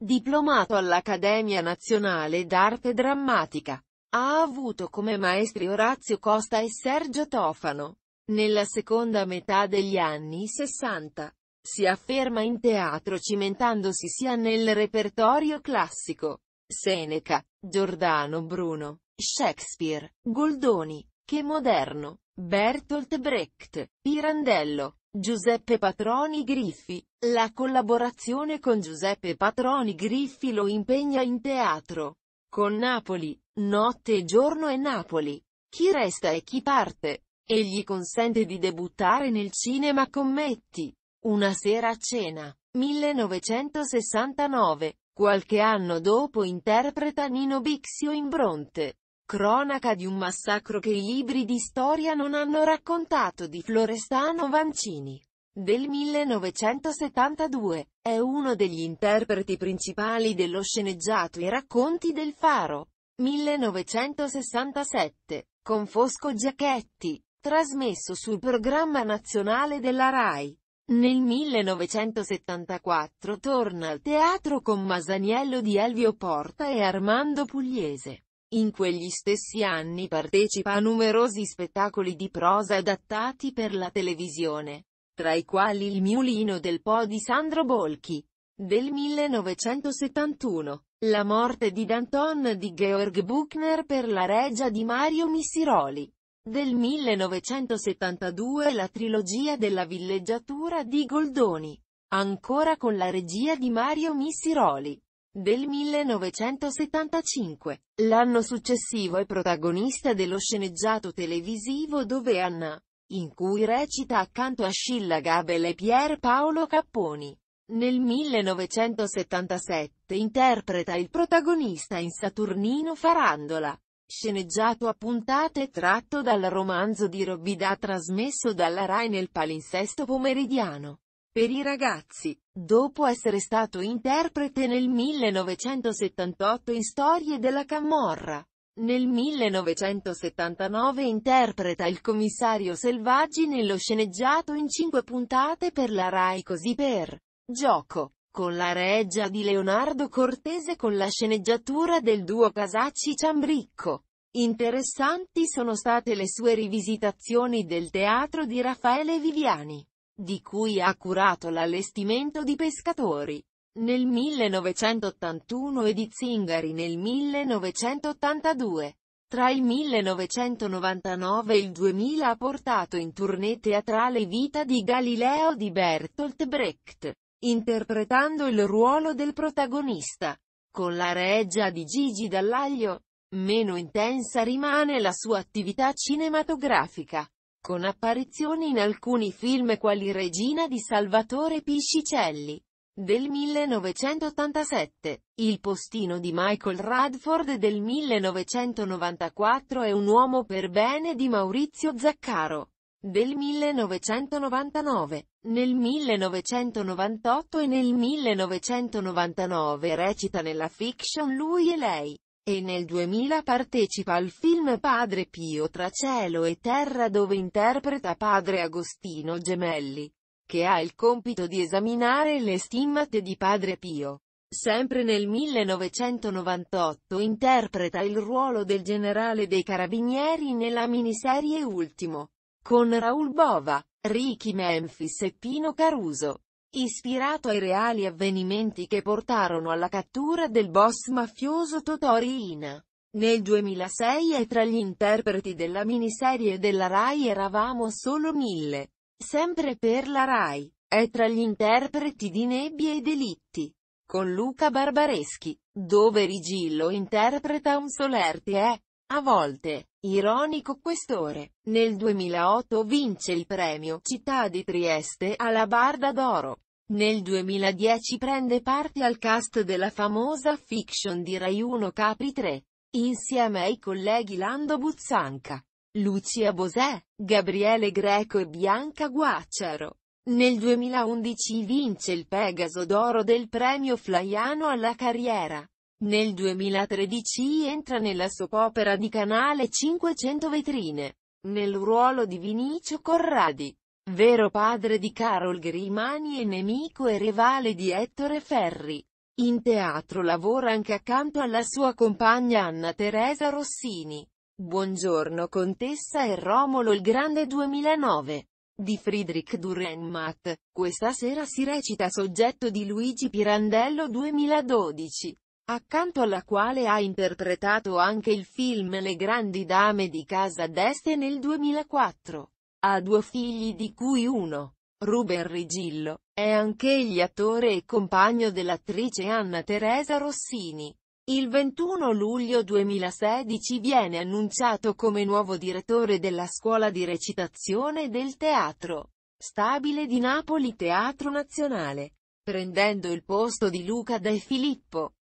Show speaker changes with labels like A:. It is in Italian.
A: Diplomato all'Accademia Nazionale d'Arte Drammatica. Ha avuto come maestri Orazio Costa e Sergio Tofano. Nella seconda metà degli anni 60, si afferma in teatro cimentandosi sia nel repertorio classico, Seneca, Giordano Bruno, Shakespeare, Goldoni, che moderno, Bertolt Brecht, Pirandello, Giuseppe Patroni Griffi. La collaborazione con Giuseppe Patroni Griffi lo impegna in teatro. Con Napoli, Notte e Giorno e Napoli. Chi resta e chi parte. E gli consente di debuttare nel cinema con Metti. Una sera a cena. 1969. Qualche anno dopo interpreta Nino Bixio in Bronte. Cronaca di un massacro che i libri di storia non hanno raccontato di Florestano Vancini. Del 1972, è uno degli interpreti principali dello sceneggiato I racconti del faro. 1967, con Fosco Giachetti, trasmesso sul programma nazionale della RAI. Nel 1974 torna al teatro con Masaniello di Elvio Porta e Armando Pugliese. In quegli stessi anni partecipa a numerosi spettacoli di prosa adattati per la televisione, tra i quali Il miulino del Po di Sandro Bolchi, del 1971, La morte di Danton di Georg Buchner per la regia di Mario Missiroli, del 1972 La trilogia della villeggiatura di Goldoni, ancora con la regia di Mario Missiroli del 1975. L'anno successivo è protagonista dello sceneggiato televisivo Dove Anna, in cui recita accanto a Scilla Gabel e Pier Paolo Capponi. Nel 1977 interpreta il protagonista in Saturnino Farandola, sceneggiato a puntate tratto dal romanzo di Robbida trasmesso dalla Rai nel palinsesto pomeridiano. Per i ragazzi, dopo essere stato interprete nel 1978 in Storie della Camorra, nel 1979 interpreta il commissario Selvaggi nello sceneggiato in cinque puntate per la Rai così per Gioco, con la reggia di Leonardo Cortese con la sceneggiatura del duo Casacci-Ciambricco. Interessanti sono state le sue rivisitazioni del teatro di Raffaele Viviani di cui ha curato l'allestimento di pescatori nel 1981 e di Zingari nel 1982. Tra il 1999 e il 2000 ha portato in tournée teatrale Vita di Galileo di Bertolt Brecht, interpretando il ruolo del protagonista. Con la regia di Gigi Dall'Aglio, meno intensa rimane la sua attività cinematografica con apparizioni in alcuni film quali Regina di Salvatore Piscicelli del 1987, Il postino di Michael Radford del 1994 e Un uomo per bene di Maurizio Zaccaro del 1999. Nel 1998 e nel 1999 recita nella fiction Lui e lei. E nel 2000 partecipa al film Padre Pio tra cielo e terra dove interpreta padre Agostino Gemelli, che ha il compito di esaminare le stimmate di Padre Pio. Sempre nel 1998 interpreta il ruolo del generale dei carabinieri nella miniserie Ultimo, con Raul Bova, Ricky Memphis e Pino Caruso ispirato ai reali avvenimenti che portarono alla cattura del boss mafioso Totori Ina. Nel 2006 e tra gli interpreti della miniserie della Rai eravamo solo mille. Sempre per la Rai, è tra gli interpreti di Nebbie e Delitti. Con Luca Barbareschi, dove Rigillo interpreta un solerte e eh? A volte, ironico questore, nel 2008 vince il premio Città di Trieste alla Barda d'Oro. Nel 2010 prende parte al cast della famosa fiction di Rai 1 Capri 3, insieme ai colleghi Lando Buzzanca, Lucia Bosè, Gabriele Greco e Bianca Guacciaro. Nel 2011 vince il Pegaso d'Oro del premio Flaiano alla carriera. Nel 2013 entra nella soppopera di Canale 500 Vetrine, nel ruolo di Vinicio Corradi, vero padre di Carol Grimani e nemico e rivale di Ettore Ferri. In teatro lavora anche accanto alla sua compagna Anna Teresa Rossini. Buongiorno Contessa e Romolo il Grande 2009 di Friedrich Dürrenmatt, questa sera si recita soggetto di Luigi Pirandello 2012 accanto alla quale ha interpretato anche il film Le grandi dame di casa d'Este nel 2004. Ha due figli di cui uno, Ruben Rigillo, è anch'egli attore e compagno dell'attrice Anna Teresa Rossini. Il 21 luglio 2016 viene annunciato come nuovo direttore della scuola di recitazione del teatro stabile di Napoli Teatro Nazionale, prendendo il posto di Luca De Filippo.